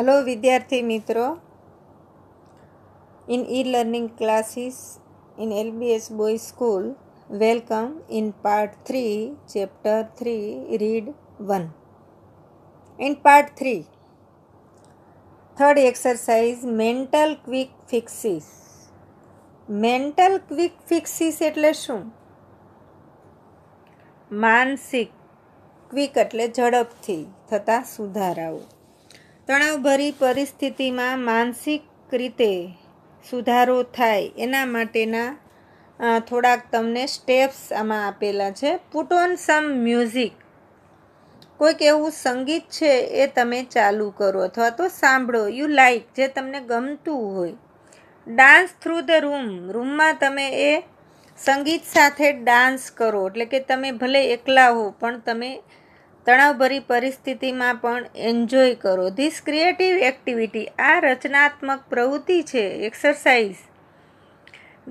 hello વિદ્યાર્થી મિત્રો in E learning classes in LBS boy school welcome in part three chapter three read one in part three third exercise mental quick fixes mental quick fixes એટલે શું માનસિક quick એટલે ઝડપથી થતા સુધારાઓ તણાવભરી પરિસ્થિતિમાં માનસિક રીતે સુધારો થાય એના માટેના થોડાક તમને સ્ટેપ્સ આમાં આપેલા છે પુટ ઓન સમ મ્યુઝિક કોઈક એવું સંગીત છે એ તમે ચાલુ કરો અથવા તો સાંભળો યુ લાઈક જે તમને ગમતું હોય ડાન્સ થ્રુ ધ રૂમ રૂમમાં તમે એ સંગીત સાથે ડાન્સ કરો એટલે કે તમે ભલે એકલા હો પણ તમે તણાવભરી પરિસ્થિતિમાં પણ એન્જોય કરો ધીસ ક્રિએટિવ એક્ટિવિટી આ રચનાત્મક પ્રવૃત્તિ છે exercise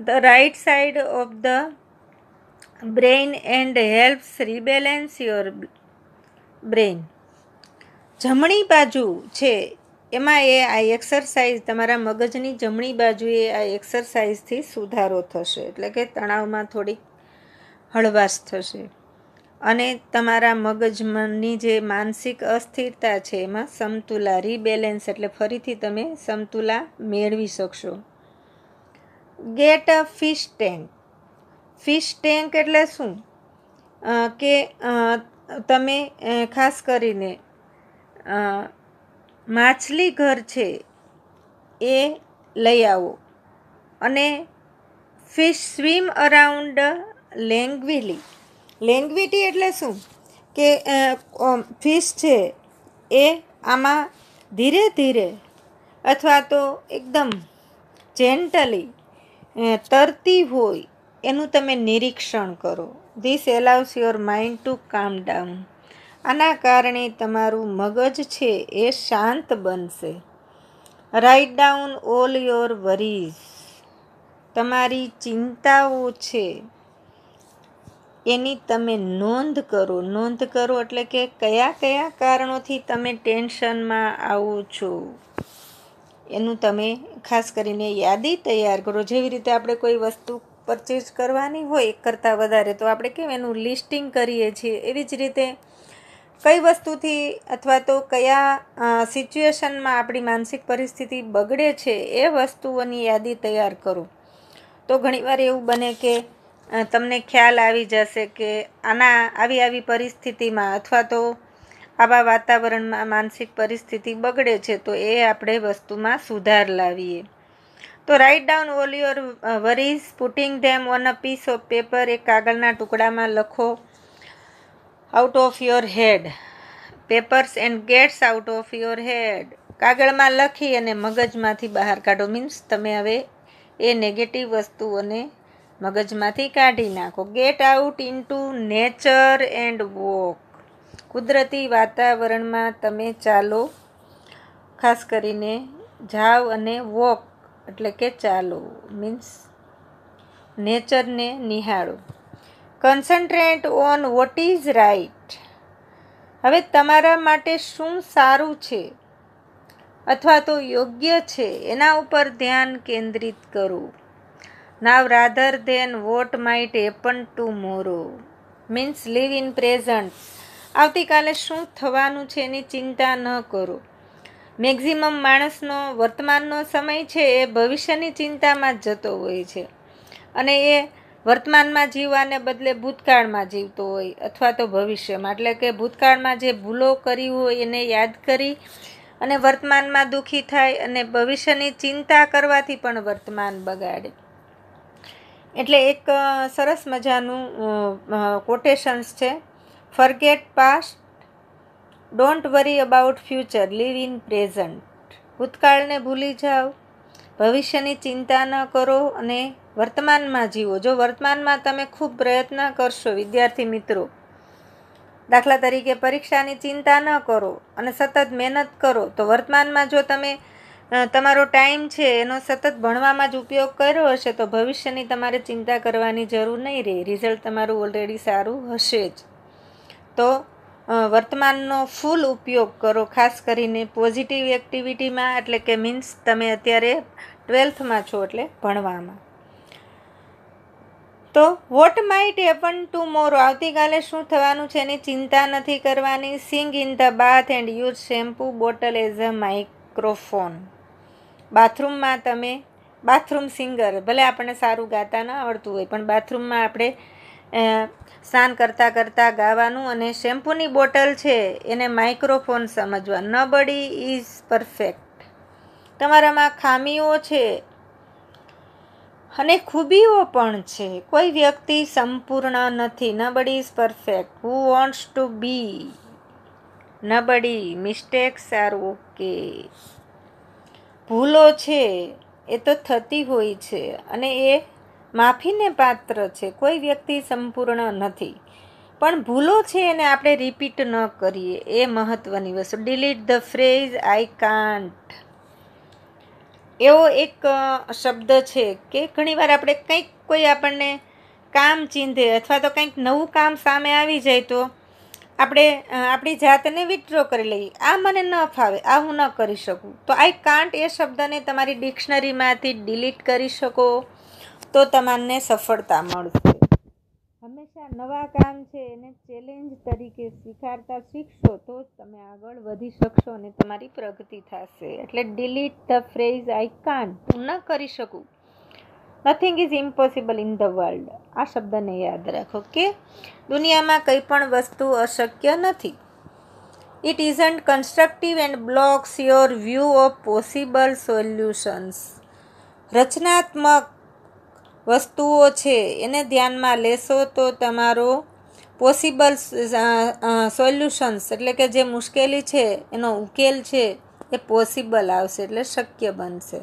the right side of the brain and helps rebalance your brain જમણી બાજુ છે એમાં એ આ એક્સરસાઇઝ તમારા મગજની જમણી બાજુએ આ એક્સરસાઇઝથી સુધારો થશે એટલે કે તણાવમાં થોડીક હળવાશ થશે અને તમારા મગજની જે માનસિક અસ્થિરતા છે એમાં સમતુલા રીબેલેન્સ એટલે ફરીથી તમે સમતુલા મેળવી શકશો get a fish tank fish tank એટલે શું કે તમે ખાસ કરીને માછલી ઘર છે એ લઈ આવો અને fish swim around languidly languidly એટલે શું કે ફિશ છે એ આમાં ધીરે ધીરે અથવા તો એકદમ જેન્ટલી તરતી હોય એનું તમે નિરીક્ષણ કરો this allows your mind to calm down આના કારણે તમારું મગજ છે એ શાંત બનશે write down all your worries તમારી ચિંતાઓ છે એની તમે નોંધ કરો નોંધ કરો એટલે કે કયા કયા કારણોથી તમે ટેન્શનમાં આવો છો એનું તમે ખાસ કરીને યાદી તૈયાર કરો જેવી રીતે આપણે કોઈ વસ્તુ પરચેઝ કરવાની હોય એક કરતાં વધારે તો આપણે કેમ એનું લિસ્ટિંગ કરીએ છીએ એવી જ રીતે કઈ વસ્તુથી અથવા તો કયા સિચ્યુએશનમાં આપણી માનસિક પરિસ્થિતિ બગડે છે એ વસ્તુઓની યાદી તૈયાર કરો તો ઘણીવાર એવું બને કે તમને ખ્યાલ આવી જશે કે આના આવી આવી પરિસ્થિતિમાં અથવા તો આવા વાતાવરણમાં માનસિક પરિસ્થિતિ બગડે છે તો એ આપણે વસ્તુમાં સુધાર લાવીએ તો write down all your worries putting them on a piece of paper એક કાગળના ટુકડામાં લખો out of your head papers and gets out of your head કાગળમાં લખી અને મગજમાંથી બહાર કાઢો મીન્સ તમે હવે એ નેગેટિવ વસ્તુઓને મગજમાંથી કાઢી નાખો get out into nature and walk કુદરતી વાતાવરણમાં તમે ચાલો ખાસ કરીને જાઓ અને વોક એટલે કે ચાલો મીન્સ નેચરને નિહાળો concentrate on what is right હવે તમારા માટે શું સારું છે અથવા તો યોગ્ય છે એના ઉપર ધ્યાન કેન્દ્રિત કરું now rather than what might happen tomorrow means live in present આવતીકાલે શું થવાનું છે એની ચિંતા ન કરો મેક્ઝિમમ માણસનો વર્તમાનનો સમય છે એ ભવિષ્યની ચિંતામાં જ જતો હોય છે અને એ વર્તમાનમાં જીવવાને બદલે ભૂતકાળમાં જીવતો હોય અથવા તો ભવિષ્યમાં એટલે કે ભૂતકાળમાં જે ભૂલો કરી હોય એને યાદ કરી અને વર્તમાનમાં દુઃખી થાય અને ભવિષ્યની ચિંતા કરવાથી પણ વર્તમાન બગાડે એટલે એક સરસ મજાનું કોટેશન્સ છે forget past don't worry about future live in present ભૂતકાળને ભૂલી જાઓ ભવિષ્યની ચિંતા ન કરો અને વર્તમાનમાં જીવો જો વર્તમાનમાં તમે ખૂબ પ્રયત્ન કરશો વિદ્યાર્થી મિત્રો દાખલા તરીકે પરીક્ષાની ચિંતા ન કરો અને સતત મહેનત કરો તો વર્તમાનમાં જો તમે તમારો ટાઈમ છે એનો સતત ભણવામાં જ ઉપયોગ કર્યો હશે તો ભવિષ્યની તમારે ચિંતા કરવાની જરૂર નહીં રહે રિઝલ્ટ તમારું ઓલરેડી સારું હશે જ તો વર્તમાનનો ફૂલ ઉપયોગ કરો ખાસ કરીને પોઝિટિવ એક્ટિવિટીમાં એટલે કે મીન્સ તમે અત્યારે ટ્વેલ્થમાં છો એટલે ભણવામાં તો વોટ માઇટ ટુ મોરો આવતીકાલે શું થવાનું છે એની ચિંતા નથી કરવાની sing in the bath and use shampoo bottle as a microphone બાથરૂમમાં તમે બાથરૂમ સિંગર ભલે આપણને સારું ગાતા ન આવડતું હોય પણ બાથરૂમમાં આપણે સ્નાન કરતાં કરતાં ગાવાનું અને શેમ્પૂની બોટલ છે એને માઇક્રોફોન સમજવા નબડી ઇઝ પરફેક્ટ તમારામાં ખામીઓ છે અને ખૂબીઓ પણ છે કોઈ વ્યક્તિ સંપૂર્ણ નથી nobody is perfect who wants to be nobody mistakes are okay ભૂલો છે એ તો થતી હોય છે અને એ માફીને પાત્ર છે કોઈ વ્યક્તિ સંપૂર્ણ નથી પણ ભૂલો છે એને આપણે રિપીટ ન કરીએ એ મહત્ત્વની વસ્તુ delete the phrase I can't એવો એક શબ્દ છે કે ઘણીવાર આપણે કંઈક કોઈ આપણને કામ ચીંધે અથવા તો કંઈક નવું કામ સામે આવી જાય તો આપણે આપણી જાતને વિથડ્રો કરી લઈએ આ મને ન ફાવે આ હું ન કરી શકું તો આઈ કાન્ટ એ શબ્દને તમારી ડિક્શનરીમાંથી ડિલીટ કરી શકો તો તમને સફળતા મળશે હંમેશા નવા કામ છે એને ચેલેન્જ તરીકે સ્વીકારતા શીખશો તો જ તમે આગળ વધી શકશો અને તમારી પ્રગતિ થશે એટલે delete the phrase I can't હું ન કરી શકું nothing is impossible in the world આ શબ્દને યાદ રાખો કે દુનિયામાં કંઈ પણ વસ્તુ અશક્ય નથી it is isn't constructive and blocks your view of possible solutions રચનાત્મક વસ્તુઓ છે એને ધ્યાનમાં લેશો તો તમારો પોસિબલ સોલ્યુશન્સ એટલે કે જે મુશ્કેલી છે એનો ઉકેલ છે એ પોસિબલ આવશે એટલે શક્ય બનશે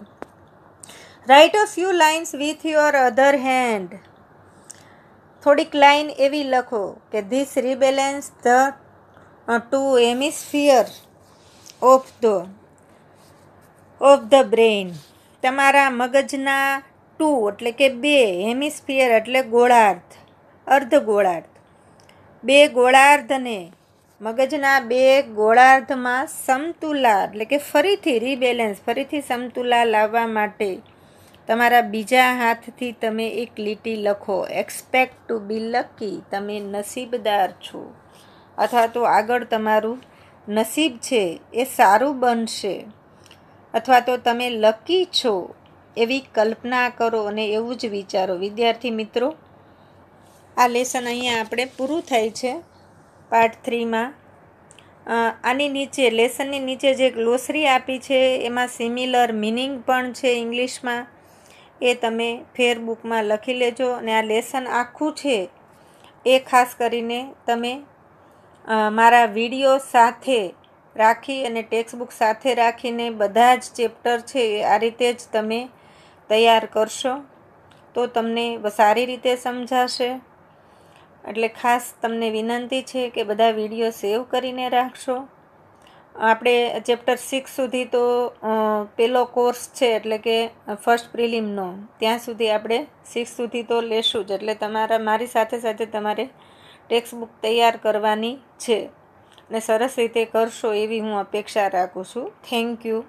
write a few lines with your other hand થોડીક લાઇન એવી લખો કે this rebalance the two hemisphere of the of the brain તમારા મગજના ટુ એટલે કે બે હેમિસ્ફિયર એટલે ગોળાર્ધ અર્ધ ગોળાર્ધ બે ગોળાર્ધને મગજના બે ગોળાર્ધમાં સમતુલા એટલે કે ફરીથી રિબેલેન્સ ફરીથી સમતુલા લાવવા માટે તમારા બીજા હાથથી તમે એક લીટી લખો એક્સપેક્ટ ટુ બી લકી તમે નસીબદાર છો અથવા તો આગળ તમારું નસીબ છે એ સારું બનશે અથવા તો તમે લકી છો એવી કલ્પના કરો અને એવું જ વિચારો વિદ્યાર્થી મિત્રો આ લેસન અહીંયા આપણે પૂરું થાય છે પાર્ટ થ્રીમાં આની નીચે લેસનની નીચે જે ગ્લોસરી આપી છે એમાં સિમિલર મિનિંગ પણ છે ઇંગ્લિશમાં એ તમે ફેરબુકમાં લખી લેજો અને આ લેસન આખું છે એ ખાસ કરીને તમે મારા વિડીયો સાથે રાખી અને ટેક્સ્ટબુક સાથે રાખીને બધા જ ચેપ્ટર છે એ આ રીતે જ તમે તૈયાર કરશો તો તમને સારી રીતે સમજાશે એટલે ખાસ તમને વિનંતી છે કે બધા વિડીયો સેવ કરીને રાખશો આપણે ચેપ્ટર સિક્સ સુધી તો પેલો કોર્સ છે એટલે કે ફર્સ્ટ પ્રિલિમનો ત્યાં સુધી આપણે સિક્સ સુધી તો લેશું જ એટલે તમારા મારી સાથે સાથે તમારે ટેક્સ્ટ બુક તૈયાર કરવાની છે અને સરસ રીતે કરશો એવી હું અપેક્ષા રાખું છું થેન્ક યુ